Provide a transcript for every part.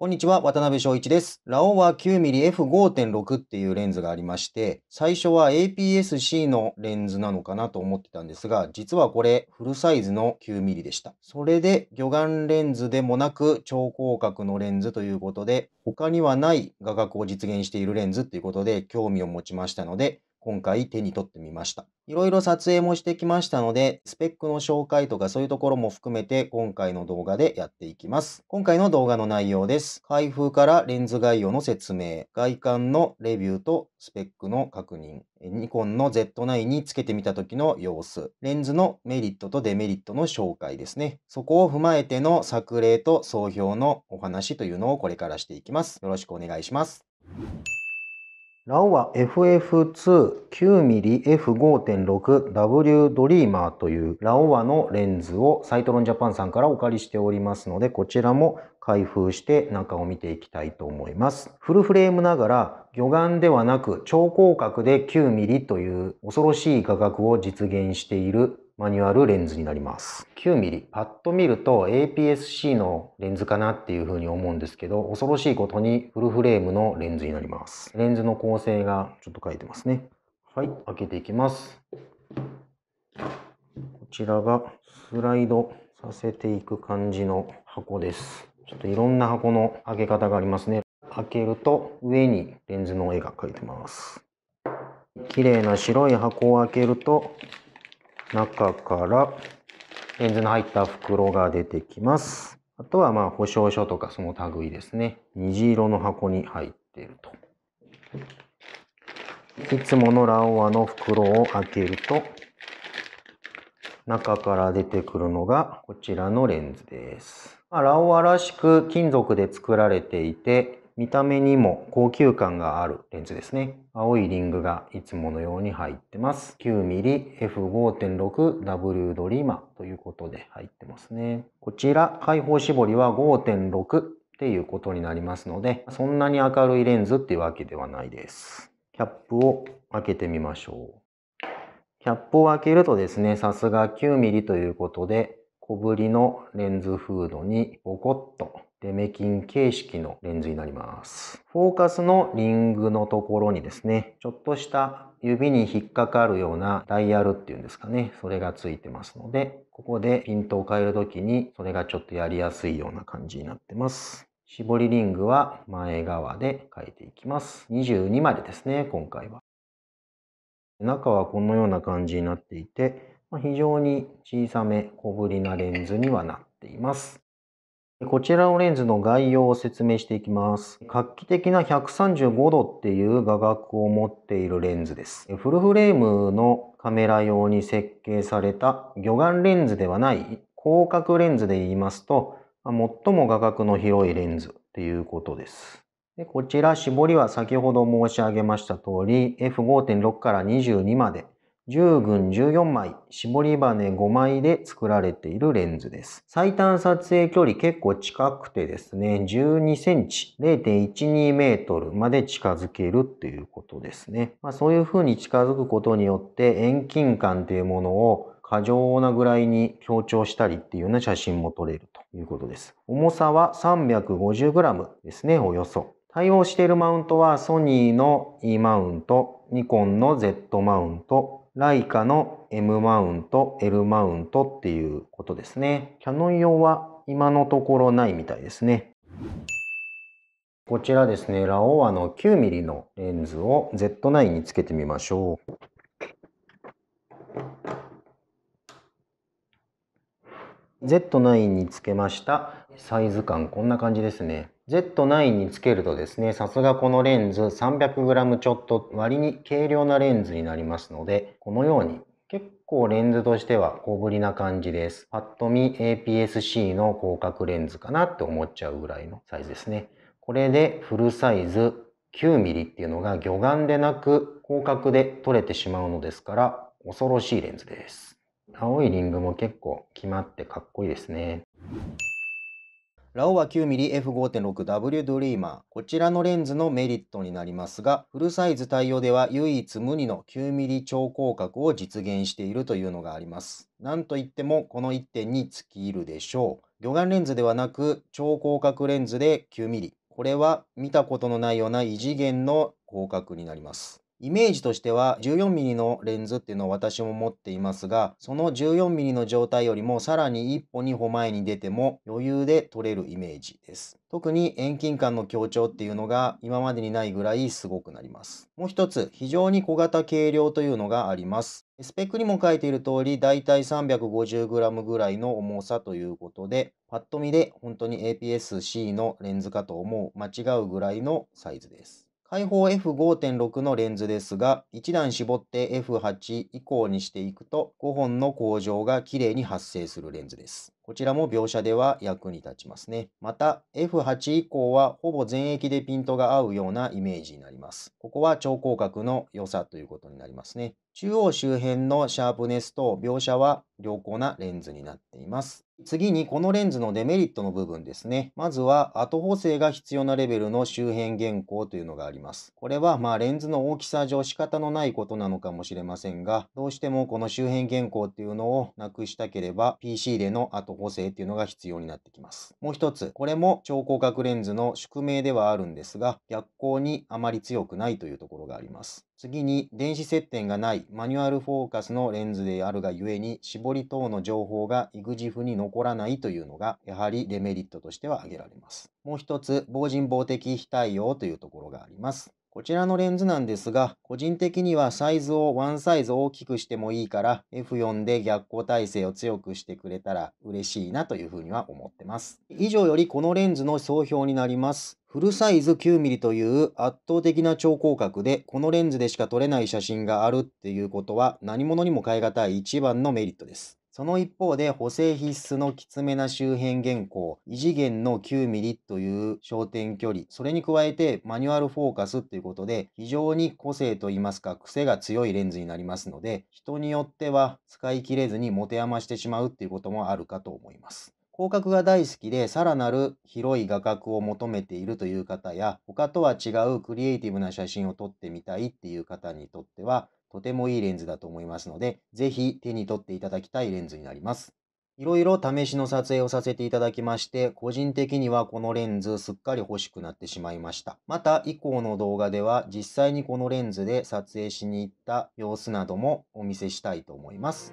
こんにちは、渡辺翔一です。ラオは 9mmF5.6 っていうレンズがありまして、最初は APS-C のレンズなのかなと思ってたんですが、実はこれフルサイズの 9mm でした。それで魚眼レンズでもなく超広角のレンズということで、他にはない画角を実現しているレンズっていうことで興味を持ちましたので、今回手に取ってみました。いろいろ撮影もしてきましたので、スペックの紹介とかそういうところも含めて今回の動画でやっていきます。今回の動画の内容です。開封からレンズ概要の説明、外観のレビューとスペックの確認、ニコンの Z9 につけてみた時の様子、レンズのメリットとデメリットの紹介ですね。そこを踏まえての作例と総評のお話というのをこれからしていきます。よろしくお願いします。ラオは FF29mmF5.6W ドリーマーというラオワのレンズをサイトロンジャパンさんからお借りしておりますので、こちらも開封して中を見ていきたいと思います。フルフレームながら魚眼ではなく超広角で 9mm という恐ろしい画角を実現しているマニュアルレンズになります。9mm。パッと見ると APS-C のレンズかなっていう風に思うんですけど、恐ろしいことにフルフレームのレンズになります。レンズの構成がちょっと書いてますね。はい、開けていきます。こちらがスライドさせていく感じの箱です。ちょっといろんな箱の開け方がありますね。開けると上にレンズの絵が描いてます。綺麗な白い箱を開けると中からレンズの入った袋が出てきます。あとはまあ保証書とかその類ですね。虹色の箱に入っていると。いつものラオアの袋を開けると、中から出てくるのがこちらのレンズです。まあ、ラオアらしく金属で作られていて、見た目にも高級感があるレンズですね。青いリングがいつものように入ってます。9mmF5.6 W ドリーマということで入ってますね。こちら、開放絞りは5.6っていうことになりますので、そんなに明るいレンズっていうわけではないです。キャップを開けてみましょう。キャップを開けるとですね、さすが 9mm ということで、小ぶりのレンズフードにボコッとデメキン形式のレンズになります。フォーカスのリングのところにですね、ちょっとした指に引っかかるようなダイヤルっていうんですかね、それがついてますので、ここでピントを変えるときに、それがちょっとやりやすいような感じになってます。絞りリングは前側で変えていきます。22までですね、今回は。中はこのような感じになっていて、非常に小さめ小ぶりなレンズにはなっています。こちらのレンズの概要を説明していきます。画期的な135度っていう画角を持っているレンズです。フルフレームのカメラ用に設計された魚眼レンズではない広角レンズで言いますと、最も画角の広いレンズっていうことです。でこちら絞りは先ほど申し上げました通り F5.6 から22まで10群14枚、絞り羽5枚で作られているレンズです。最短撮影距離結構近くてですね、12センチ、0.12メートルまで近づけるっていうことですね。まあ、そういう風に近づくことによって遠近感というものを過剰なぐらいに強調したりっていうような写真も撮れるということです。重さは 350g ですね、およそ。対応しているマウントはソニーの E マウント、ニコンの Z マウント、ライカの M マウント、L マウントっていうことですね。キャノン用は今のところないみたいですね。こちらですね、ラオアの 9mm のレンズを Z9 につけてみましょう。Z9 につけましたサイズ感こんな感じですね。Z9 につけるとですね、さすがこのレンズ 300g ちょっと割に軽量なレンズになりますので、このように結構レンズとしては小ぶりな感じです。パッと見 APS-C の広角レンズかなって思っちゃうぐらいのサイズですね。これでフルサイズ 9mm っていうのが魚眼でなく広角で撮れてしまうのですから恐ろしいレンズです。青いリングも結構決まってかっこいいですね。ラオは 9mmF5.6W ドリーマー。こちらのレンズのメリットになりますが、フルサイズ対応では唯一無二の 9mm 超広角を実現しているというのがあります。なんといってもこの1点に尽きるでしょう。魚眼レンズではなく超広角レンズで 9mm。これは見たことのないような異次元の広角になります。イメージとしては 14mm のレンズっていうのを私も持っていますが、その 14mm の状態よりもさらに一歩二歩前に出ても余裕で撮れるイメージです。特に遠近感の強調っていうのが今までにないぐらいすごくなります。もう一つ、非常に小型軽量というのがあります。スペックにも書いている通り、だいたい 350g ぐらいの重さということで、パッと見で本当に APS-C のレンズかと思う間違うぐらいのサイズです。開放 F5.6 のレンズですが、1段絞って F8 以降にしていくと、5本の工場がきれいに発生するレンズです。こちらも描写では役に立ちますね。また、F8 以降はほぼ全域でピントが合うようなイメージになります。ここは超広角の良さということになりますね。中央周辺のシャープネスと描写は良好なレンズになっています。次にこのレンズのデメリットの部分ですね。まずは後補正が必要なレベルの周辺原稿というのがあります。これはまあレンズの大きさ上仕方のないことなのかもしれませんが、どうしてもこの周辺原稿っていうのをなくしたければ PC での後補正っていうのが必要になってきます。もう一つ、これも超広角レンズの宿命ではあるんですが、逆光にあまり強くないというところがあります。次に電子接点がないマニュアルフォーカスのレンズであるがゆえに絞り等の情報がイグジフに残らないというのがやはりデメリットとしては挙げられます。もう一つ防塵防滴非対応というところがあります。こちらのレンズなんですが、個人的にはサイズをワンサイズ大きくしてもいいから、F4 で逆光体性を強くしてくれたら嬉しいなというふうには思ってます。以上よりこのレンズの総評になります。フルサイズ 9mm という圧倒的な超広角で、このレンズでしか撮れない写真があるっていうことは何者にも代え難い一番のメリットです。その一方で補正必須のきつめな周辺原稿、異次元の9ミリという焦点距離、それに加えてマニュアルフォーカスということで非常に個性といいますか癖が強いレンズになりますので人によっては使い切れずに持て余してしまうっていうこともあるかと思います。広角が大好きでさらなる広い画角を求めているという方や他とは違うクリエイティブな写真を撮ってみたいっていう方にとってはとてもいいレンズだと思いますので、ぜひ手に取っていただきたいレンズになります。いろいろ試しの撮影をさせていただきまして、個人的にはこのレンズすっかり欲しくなってしまいました。また以降の動画では実際にこのレンズで撮影しに行った様子などもお見せしたいと思います。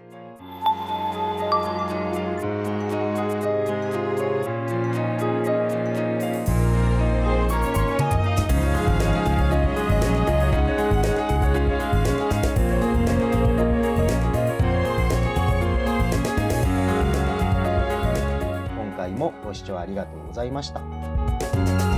視聴ありがとうございました。